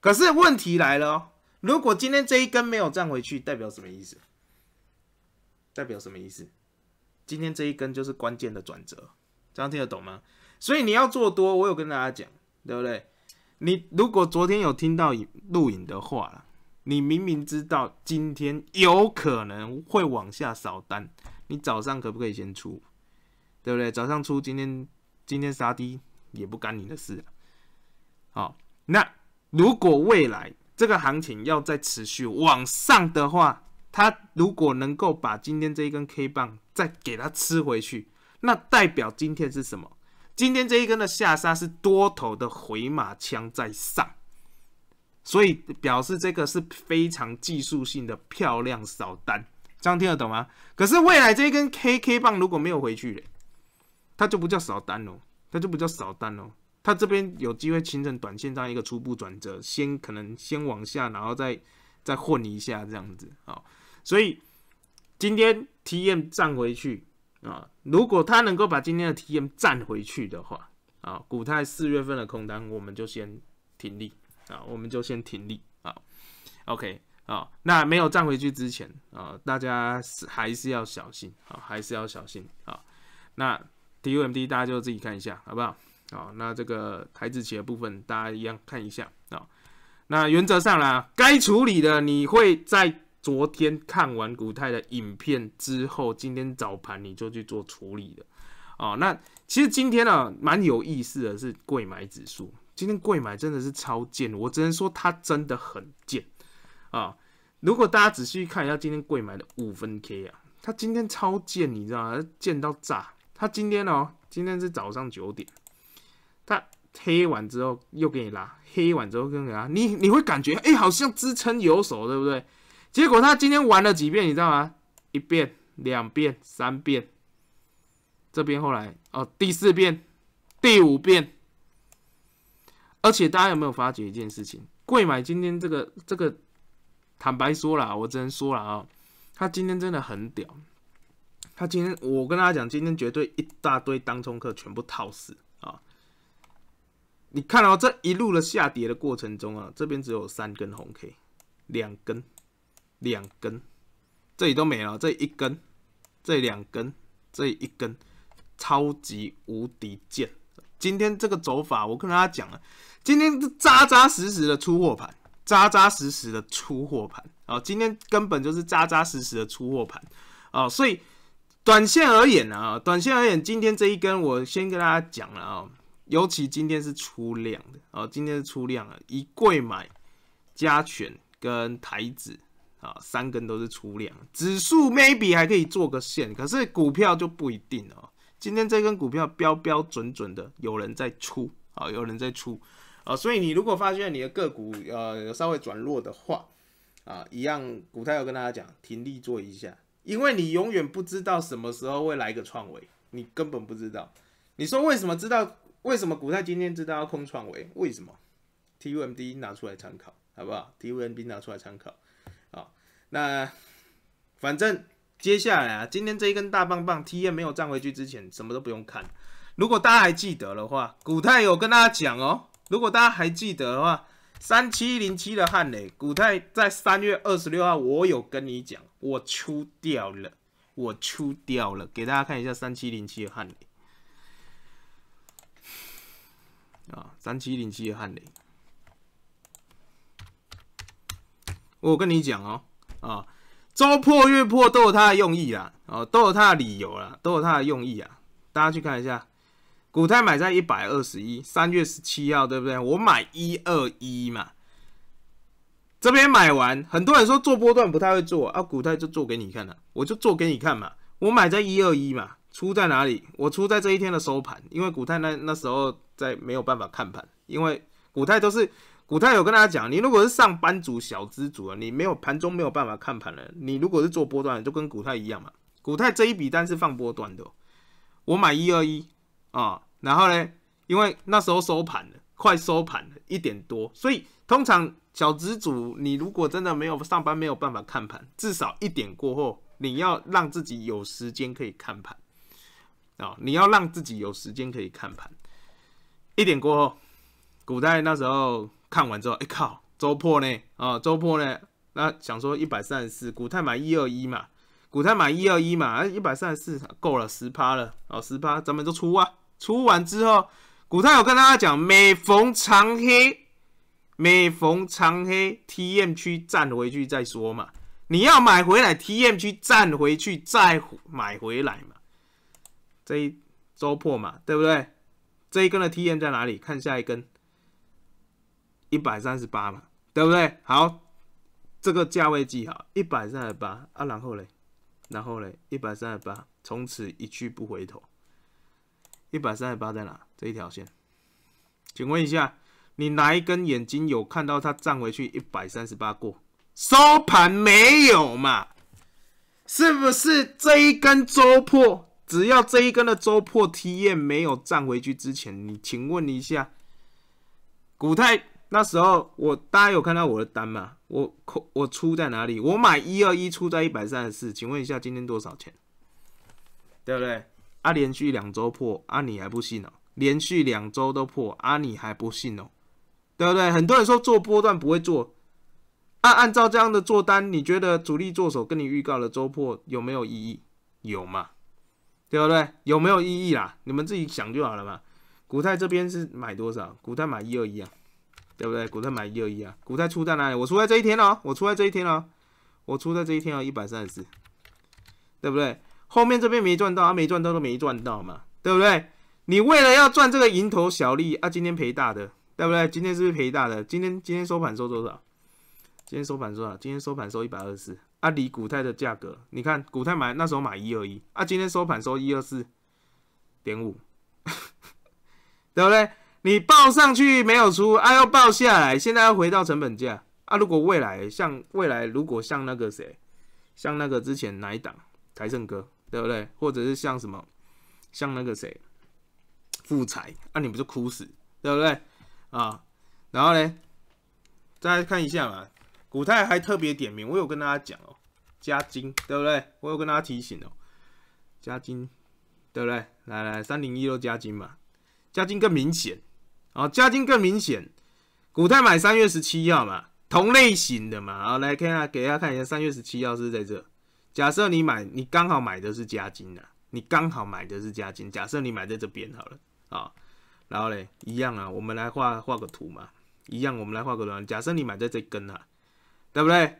可是问题来了哦，如果今天这一根没有站回去，代表什么意思？代表什么意思？今天这一根就是关键的转折。这样听得懂吗？所以你要做多，我有跟大家讲，对不对？你如果昨天有听到录影的话了，你明明知道今天有可能会往下扫单，你早上可不可以先出？对不对？早上出，今天今天杀低也不干你的事好，那如果未来这个行情要再持续往上的话，它如果能够把今天这一根 K 棒再给它吃回去。那代表今天是什么？今天这一根的下杀是多头的回马枪在上，所以表示这个是非常技术性的漂亮扫单，这样听得懂吗？可是未来这一根 K K 棒如果没有回去，它就不叫扫单哦，它就不叫扫单哦，它这边有机会形成短线这样一个初步转折，先可能先往下，然后再再混一下这样子啊，所以今天 T M 站回去。啊，如果他能够把今天的 T M 站回去的话，啊，股太四月份的空单我们就先停利，啊，我们就先停利，啊，OK，啊，那没有占回去之前，啊，大家是还是要小心，啊，还是要小心，啊，那 T U M D 大家就自己看一下，好不好？好，那这个台子企的部分大家一样看一下，啊，那原则上啦，该处理的你会在。昨天看完古泰的影片之后，今天早盘你就去做处理的，啊，那其实今天呢蛮有意思的是，贵买指数今天贵买真的是超贱，我只能说它真的很贱啊！如果大家仔细看一下今天贵买的五分 K 啊，它今天超贱，你知道吗？贱到炸！它今天哦，今天是早上九点，它黑完之后又给你拉，黑完之后又给拉，你你会感觉哎，好像支撑有手，对不对？结果他今天玩了几遍，你知道吗？一遍、两遍、三遍，这边后来哦，第四遍、第五遍。而且大家有没有发觉一件事情？贵买今天这个这个，坦白说了，我只能说了啊，他今天真的很屌。他今天我跟大家讲，今天绝对一大堆当冲客全部套死啊！你看到这一路的下跌的过程中啊，这边只有三根红 K，两根。两根，这里都没了。这一根，这两根，这一根，超级无敌贱。今天这个走法，我跟大家讲了。今天扎扎实实的出货盘，扎扎实实的出货盘。啊，今天根本就是扎扎实实的出货盘。啊，所以短线而言呢，短线而言，今天这一根我先跟大家讲了啊。尤其今天是出量的，啊，今天是出量的，一贵买加权跟台子。啊，三根都是出量，指数 maybe 还可以做个线，可是股票就不一定哦。今天这根股票标标准准的，有人在出啊，有人在出啊，所以你如果发现你的个股呃有稍微转弱的话，啊，一样，股太要跟大家讲，停利做一下，因为你永远不知道什么时候会来个创维，你根本不知道。你说为什么知道？为什么股太今天知道要空创维？为什么？T U M D 拿出来参考，好不好？T U M D 拿出来参考。那反正接下来啊，今天这一根大棒棒 T N 没有站回去之前，什么都不用看。如果大家还记得的话，古泰有跟大家讲哦。如果大家还记得的话，三七零七的汉雷，古泰在三月二十六号，我有跟你讲，我出掉了，我出掉了。给大家看一下三七零七的汉雷啊，三七零七的汉雷，我跟你讲哦。啊，周破月破都有它的用意啦，哦，都有它的理由啦，都有它的用意啊。大家去看一下，股泰买在一百二十一，三月十七号，对不对？我买一二一嘛，这边买完，很多人说做波段不太会做啊，股泰就做给你看了，我就做给你看嘛。我买在一二一嘛，出在哪里？我出在这一天的收盘，因为股泰那那时候在没有办法看盘，因为股泰都是。古太有跟大家讲，你如果是上班族小资主啊，你没有盘中没有办法看盘了。你如果是做波段，就跟古太一样嘛。古太这一笔单是放波段的，我买一二一啊，然后呢，因为那时候收盘了，快收盘了一点多，所以通常小资主，你如果真的没有上班没有办法看盘，至少一点过后，你要让自己有时间可以看盘啊，你要让自己有时间可以看盘。一点过后，古太那时候。看完之后，哎靠，周破呢？啊，周破呢？那想说一百三十四，古泰买一二一嘛，古泰买一二一嘛，啊，一百三十四够了，十趴了，啊，十趴，咱们就出啊。出完之后，古泰有跟大家讲，每逢长黑，每逢长黑，TM 区站回去再说嘛。你要买回来，TM 区站回去再买回来嘛。这一周破嘛，对不对？这一根的 TM 在哪里？看下一根。一百三十八嘛，对不对？好，这个价位记好，一百三十八啊。然后嘞，然后嘞，一百三十八，从此一去不回头。一百三十八在哪？这一条线，请问一下，你哪一根眼睛有看到它站回去一百三十八过？收盘没有嘛？是不是这一根周破？只要这一根的周破 T 验没有站回去之前，你请问一下，古太。那时候我大家有看到我的单吗？我我出在哪里？我买一二一出在一百三十四，请问一下今天多少钱？对不对？啊，连续两周破啊，你还不信哦？连续两周都破啊，你还不信哦？对不对？很多人说做波段不会做，按按照这样的做单，你觉得主力做手跟你预告的周破有没有意义？有吗？对不对？有没有意义啦？你们自己想就好了嘛。古泰这边是买多少？古泰买一二一啊。对不对？股太买一二一啊，股太出在哪里？我出在这一天哦，我出在这一天哦，我出在这一天哦，一百三十四，对不对？后面这边没赚到啊，没赚到都没赚到嘛，对不对？你为了要赚这个蝇头小利啊，今天赔大的，对不对？今天是不是赔大的？今天今天收盘收多少？今天收盘收多少？今天收盘收一百二十，四阿里股太的价格，你看股太买那时候买一二一啊，今天收盘收一二四点五，对不对？你报上去没有出，哎又报下来，现在又回到成本价啊！如果未来像未来，如果像那个谁，像那个之前哪一档台盛哥，对不对？或者是像什么，像那个谁富财啊，你不是哭死，对不对？啊，然后呢，再看一下嘛，古泰还特别点名，我有跟大家讲哦，加金，对不对？我有跟大家提醒哦，加金，对不对？来来，三零一都加金嘛，加金更明显。啊，加金更明显。古泰买三月十七号嘛，同类型的嘛。好，来看一下，给大家看一下，三月十七号是在这。假设你买，你刚好买的是加金的，你刚好买的是加金。假设你买在这边好了，啊，然后嘞，一样啊，我们来画画个图嘛，一样，我们来画个图。假设你买在这根啊，对不对？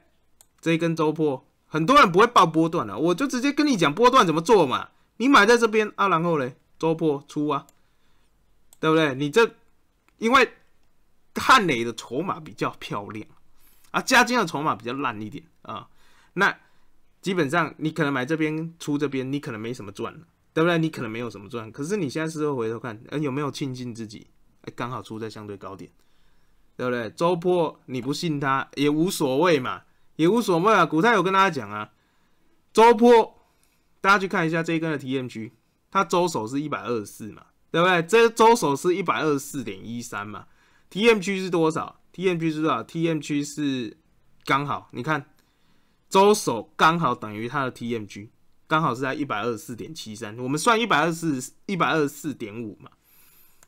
这一根周破，很多人不会报波段的，我就直接跟你讲波段怎么做嘛。你买在这边啊，然后嘞，周破出啊，对不对？你这。因为汉雷的筹码比较漂亮，啊，嘉金的筹码比较烂一点啊，那基本上你可能买这边出这边，你可能没什么赚对不对？你可能没有什么赚，可是你现在事后回头看，嗯，有没有庆幸自己？哎，刚好出在相对高点，对不对？周破你不信他也无所谓嘛，也无所谓啊。古泰有跟大家讲啊，周破大家去看一下这一根的 T M 区，它周手是一百二十四嘛。对不对？这周手是一百二十四点一三嘛，T M 区是多少？T M 区是多少？T M 区是刚好，你看，周手刚好等于它的 T M 区，刚好是在一百二十四点七三。我们算一百二十四一百二十四点五嘛，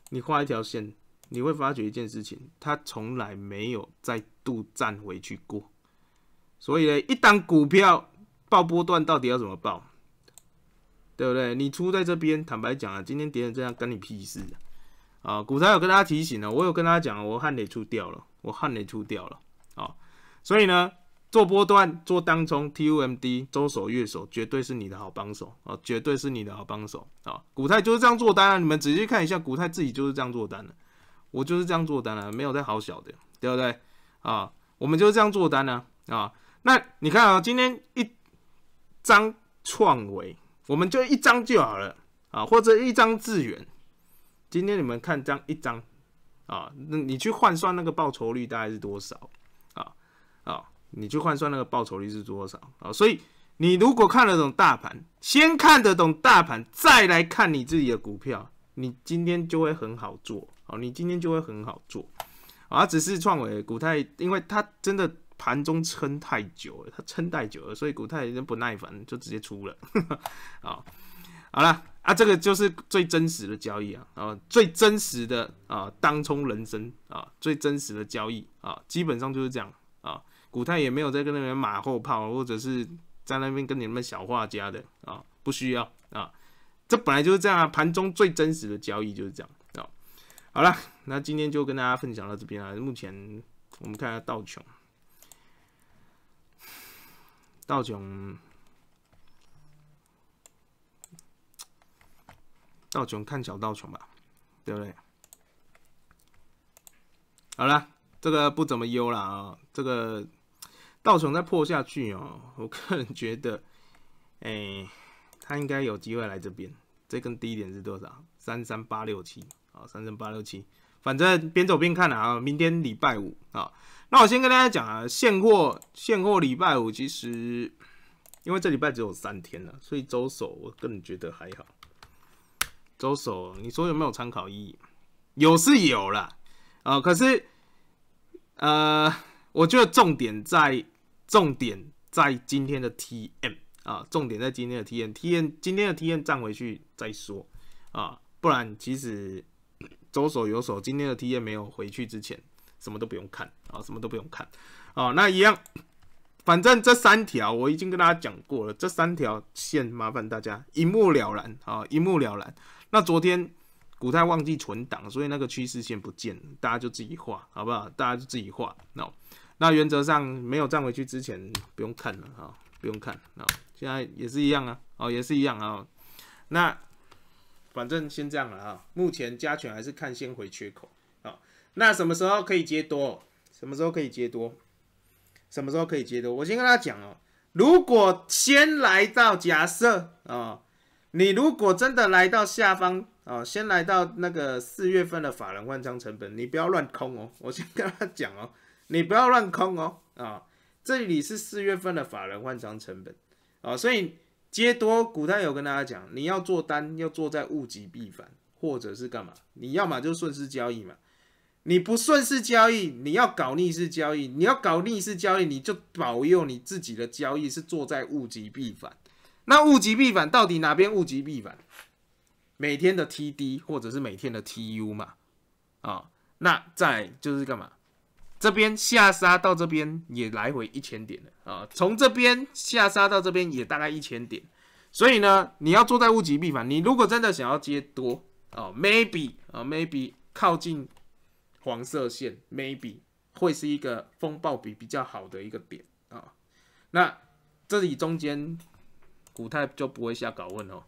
你画一条线，你会发觉一件事情，它从来没有再度站回去过。所以，呢，一单股票爆波段到底要怎么爆？对不对？你出在这边，坦白讲啊，今天跌成这样跟你屁事啊！啊，古太有跟大家提醒了，我有跟大家讲，我汉得出掉了，我汉得出掉了啊！所以呢，做波段、做单冲、T U M D、周手月手，绝对是你的好帮手啊！绝对是你的好帮手啊！古太就是这样做单啊！你们仔细看一下，古太自己就是这样做单的，我就是这样做单啊，没有再好小的，对不对？啊，我们就是这样做单呢啊！那你看啊，今天一张创维。我们就一张就好了啊，或者一张致远。今天你们看这样一张啊，那你去换算那个报酬率大概是多少啊？啊，你去换算那个报酬率是多少啊？所以你如果看得懂大盘，先看得懂大盘，再来看你自己的股票，你今天就会很好做。啊。你今天就会很好做。啊，只是创的股太，因为它真的。盘中撑太久了，他撑太久了，所以古泰已经不耐烦，就直接出了。啊，好了啊，这个就是最真实的交易啊，啊，最真实的啊，当冲人生啊，最真实的交易啊，基本上就是这样啊。古泰也没有在跟那边马后炮，或者是在那边跟你们小画家的啊，不需要啊，这本来就是这样，啊，盘中最真实的交易就是这样啊。好了，那今天就跟大家分享到这边啊，目前我们看一下道琼。道琼，道琼看小道琼吧，对不对？好了，这个不怎么优了啊。这个道琼再破下去哦，我个人觉得，哎，他应该有机会来这边。这根低点是多少？三三八六七啊，三三八六七。反正边走边看了啊，明天礼拜五啊。那我先跟大家讲啊，现货现货礼拜五其实，因为这礼拜只有三天了，所以周手我个人觉得还好。周手，你说有没有参考意义？有是有啦，啊，可是，呃，我觉得重点在重点在今天的 T m 啊，重点在今天的 T N T N 今天的 T N 站回去再说啊，不然其实周手有手，今天的 T N 没有回去之前。什么都不用看啊，什么都不用看啊，那一样，反正这三条我已经跟大家讲过了，这三条线麻烦大家一目了然啊，一目了然。那昨天股太忘记存档，所以那个趋势线不见了，大家就自己画，好不好？大家就自己画。那那原则上没有站回去之前不用看了啊，不用看啊。现在也是一样啊，哦，也是一样啊。那反正先这样了啊，目前加权还是看先回缺口。那什么时候可以接多？什么时候可以接多？什么时候可以接多？我先跟大家讲哦。如果先来到假设啊，你如果真的来到下方啊，先来到那个四月份的法人换张成本，你不要乱空哦。我先跟他讲哦，你不要乱空哦。啊，这里是四月份的法人换张成本啊，所以接多。古泰有跟大家讲，你要做单要做在物极必反，或者是干嘛？你要么就顺势交易嘛。你不顺势交易，你要搞逆势交易。你要搞逆势交易，你就保佑你自己的交易是坐在物极必反。那物极必反到底哪边物极必反？每天的 TD 或者是每天的 TU 嘛？啊，那在就是干嘛？这边下杀到这边也来回一千点了啊！从这边下杀到这边也大概一千点。所以呢，你要坐在物极必反。你如果真的想要接多啊，maybe 啊，maybe 靠近。黄色线 maybe 会是一个风暴比比较好的一个点啊。那这里中间股泰就不会瞎搞混哦。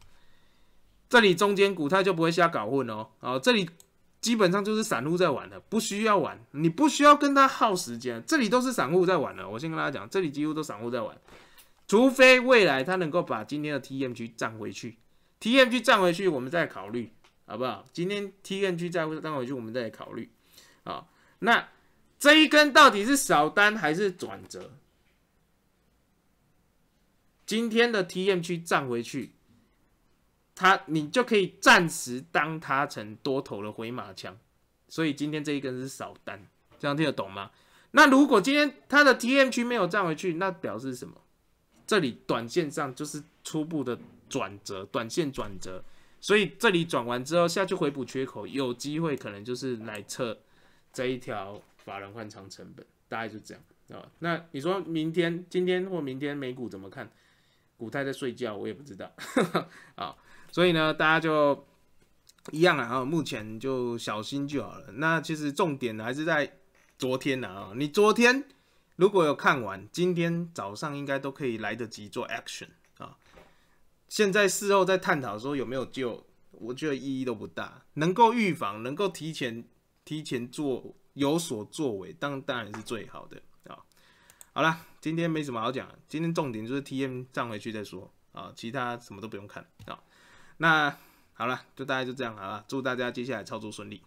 这里中间股泰就不会瞎搞混哦。啊，这里基本上就是散户在玩的，不需要玩，你不需要跟他耗时间。这里都是散户在玩的，我先跟大家讲，这里几乎都散户在玩，除非未来他能够把今天的 T M 区涨回去，T M G 站回去，我们再考虑，好不好？今天 T M G 再站回去，我们再考虑。那这一根到底是扫单还是转折？今天的 T M 区站回去，它你就可以暂时当它成多头的回马枪。所以今天这一根是扫单，这样听得懂吗？那如果今天它的 T M 区没有站回去，那表示什么？这里短线上就是初步的转折，短线转折。所以这里转完之后下去回补缺口，有机会可能就是来测。这一条法人换长成本大概就这样啊。那你说明天、今天或明天美股怎么看？股太在睡觉，我也不知道 啊。所以呢，大家就一样啊。目前就小心就好了。那其实重点还是在昨天呢啊。你昨天如果有看完，今天早上应该都可以来得及做 action 啊。现在事后在探讨说有没有救，我觉得意义都不大。能够预防，能够提前。提前做有所作为，当当然是最好的啊。好啦，今天没什么好讲，今天重点就是 T M 站回去再说啊，其他什么都不用看啊。那好了，就大概就这样好了，祝大家接下来操作顺利。